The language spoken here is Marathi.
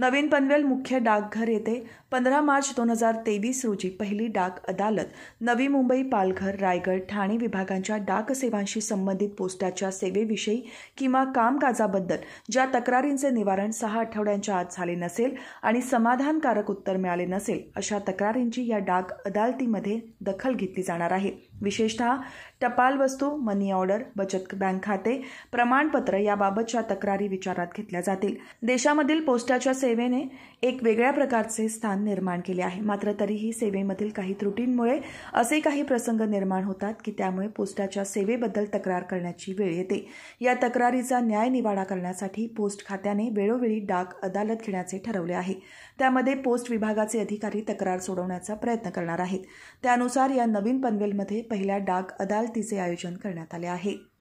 नवीन पनवेल मुख्य डाकघर येथे पंधरा मार्च दोन हजार तेवीस रोजी पहिली डाक अदालत नवी मुंबई पालघर रायगड ठाणे विभागांच्या डाक सेवांशी संबंधित पोस्टाच्या सेवेविषयी किंवा कामकाजाबद्दल ज्या तक्रारींचे निवारण सहा आठवड्यांच्या आत झाले नसेल आणि समाधानकारक उत्तर मिळाले नसेल अशा तक्रारींची या डाक अदालतीमध्ये दखल घेतली जाणार आहे विशेषतः टपाल वस्तू मनी ऑर्डर बचत बँक खाते प्रमाणपत्र याबाबतच्या तक्रारी विचारात घेतल्या जातील देशामधील पोस्टाच्या सेवेने एक वेगळ्या प्रकारचे स्थान निर्माण केले आहे मात्र तरीही सेवेमधील काही त्रुटींमुळे असे काही प्रसंग निर्माण होतात की त्यामुळे पोस्टाच्या सेवेबद्दल तक्रार करण्याची वेळ येते या तक्रारीचा न्याय निवाडा करण्यासाठी पोस्ट खात्याने वेळोवेळी डाक अदालत घेण्याचे ठरवले आहे त्यामध्ये पोस्ट विभागाचे अधिकारी तक्रार सोडवण्याचा प्रयत्न करणार आहेत त्यानुसार या नवीन पनवेलमध्ये पहिल्या डाक अदालतीचे आयोजन करण्यात आले आहे